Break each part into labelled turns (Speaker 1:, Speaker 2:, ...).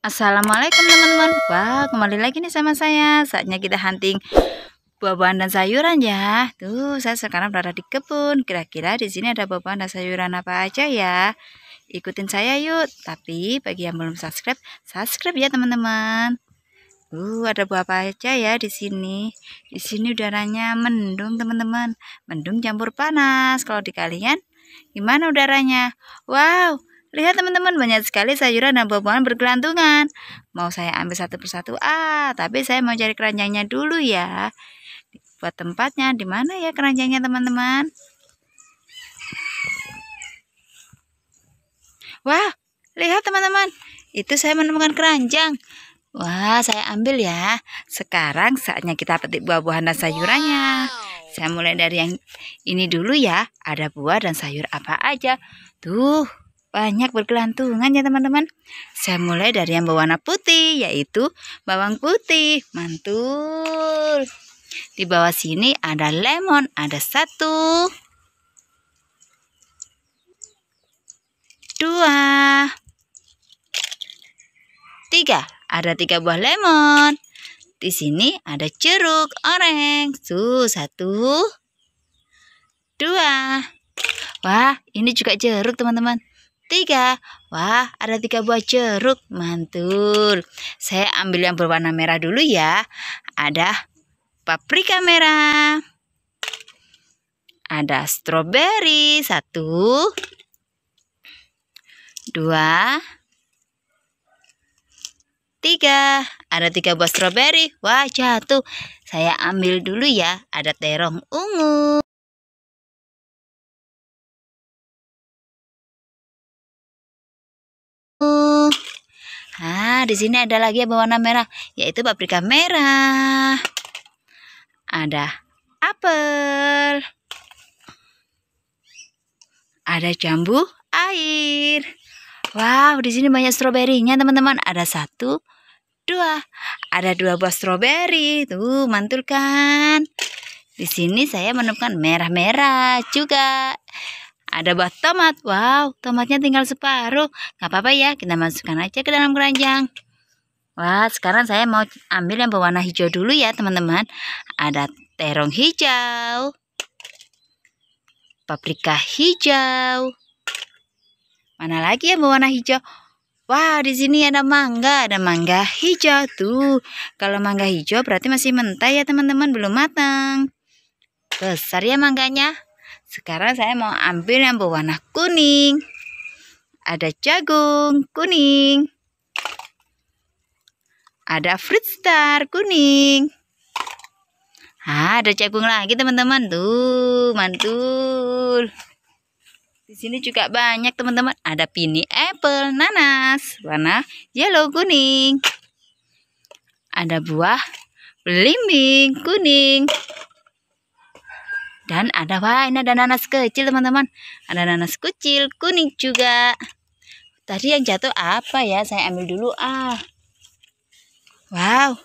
Speaker 1: Assalamualaikum teman-teman Wah kembali lagi nih sama saya Saatnya kita hunting buah-buahan dan sayuran ya Tuh saya sekarang berada di kebun Kira-kira di sini ada buah-buahan dan sayuran apa aja ya Ikutin saya yuk Tapi bagi yang belum subscribe Subscribe ya teman-teman Uh, ada buah apa aja ya di sini? Di sini udaranya mendung, teman-teman. Mendung campur panas. Kalau di kalian gimana udaranya? Wow, Lihat teman-teman banyak sekali sayuran dan buah-buahan bergelantungan. Mau saya ambil satu persatu? Ah, tapi saya mau cari keranjangnya dulu ya. Buat tempatnya, di mana ya keranjangnya teman-teman? Wah, lihat teman-teman. Itu saya menemukan keranjang. Wah, saya ambil ya. Sekarang saatnya kita petik buah-buahan dan sayurannya. Saya mulai dari yang ini dulu ya. Ada buah dan sayur apa aja. Tuh, banyak bergelantungan ya teman-teman. Saya mulai dari yang berwarna putih yaitu bawang putih. Mantul. Di bawah sini ada lemon, ada satu, dua, tiga. Ada tiga buah lemon. Di sini ada jeruk orange Tuh, satu, dua. Wah, ini juga jeruk teman-teman tiga. Wah, ada tiga buah jeruk. Mantul. Saya ambil yang berwarna merah dulu ya. Ada paprika merah. Ada stroberi. Satu. Dua. Tiga. Ada tiga buah stroberi. Wah, jatuh. Saya ambil dulu ya. Ada terong ungu. Nah, di sini ada lagi yang berwarna merah, yaitu paprika merah. Ada apel. Ada jambu air. Wow, di sini banyak stroberinya, teman-teman. Ada satu, dua. Ada dua buah stroberi. Tuh, mantul kan? Di sini saya menemukan merah-merah juga. Ada buah tomat. Wow, tomatnya tinggal separuh. Gak apa-apa ya, kita masukkan aja ke dalam keranjang. Wah, sekarang saya mau ambil yang berwarna hijau dulu ya, teman-teman. Ada terong hijau. Paprika hijau. Mana lagi yang berwarna hijau? Wah, di sini ada mangga, ada mangga hijau tuh. Kalau mangga hijau berarti masih mentah ya, teman-teman, belum matang. Besar ya mangganya. Sekarang saya mau ambil yang berwarna kuning. Ada jagung kuning. Ada fruit star kuning. Ah, ada jagung lagi teman-teman. Tuh, mantul. Di sini juga banyak teman-teman. Ada pini apple, nanas, warna yellow kuning. Ada buah belimbing kuning. Dan ada wah ini ada nanas kecil teman-teman. Ada nanas kecil, kuning juga. Tadi yang jatuh apa ya? Saya ambil dulu ah. Wow.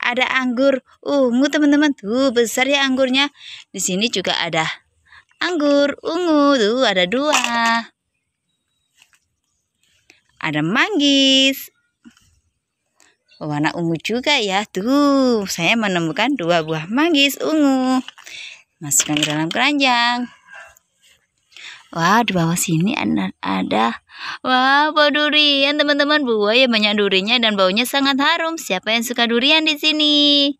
Speaker 1: Ada anggur ungu teman-teman. Tuh besar ya anggurnya. Di sini juga ada anggur ungu. Tuh ada dua. Ada manggis. Warna ungu juga ya. Tuh, saya menemukan dua buah manggis ungu masukkan ke dalam keranjang Wah, di bawah sini ada, ada. Wah, wow, durian, teman-teman. Buah banyak durinya dan baunya sangat harum. Siapa yang suka durian di sini?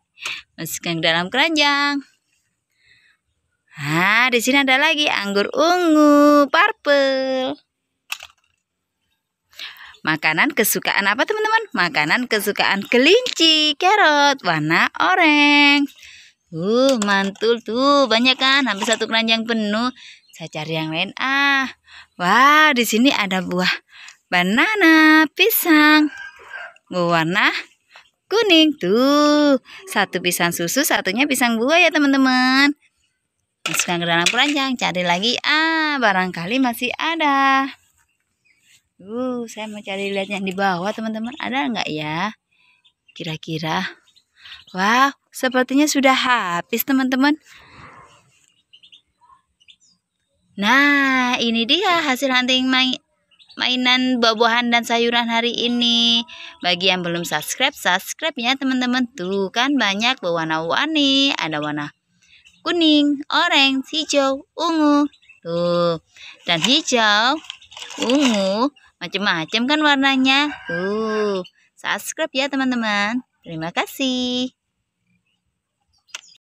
Speaker 1: Masukkan ke dalam keranjang. Ah, di sini ada lagi anggur ungu, purple. Makanan kesukaan apa, teman-teman? Makanan kesukaan kelinci, carrot, warna oranye. Uh, mantul tuh, banyak kan? Hampir satu keranjang penuh. Saya cari yang lain ah. Wah, di sini ada buah banana, pisang, berwarna kuning tuh. Satu pisang susu, satunya pisang buah ya teman-teman. Masukkan ke dalam keranjang, cari lagi ah, barangkali masih ada. Uh, saya mau cari lihat yang di bawah teman-teman, ada nggak ya? Kira-kira. Wah, wow Sepertinya sudah habis teman-teman. Nah ini dia hasil hunting main mainan buah-buahan dan sayuran hari ini. Bagi yang belum subscribe, subscribe ya teman-teman. Tuh kan banyak berwarna-warni. Ada warna kuning, oreng, hijau, ungu. Tuh. Dan hijau, ungu, macam-macam kan warnanya. Tuh. Subscribe ya teman-teman. Terima kasih.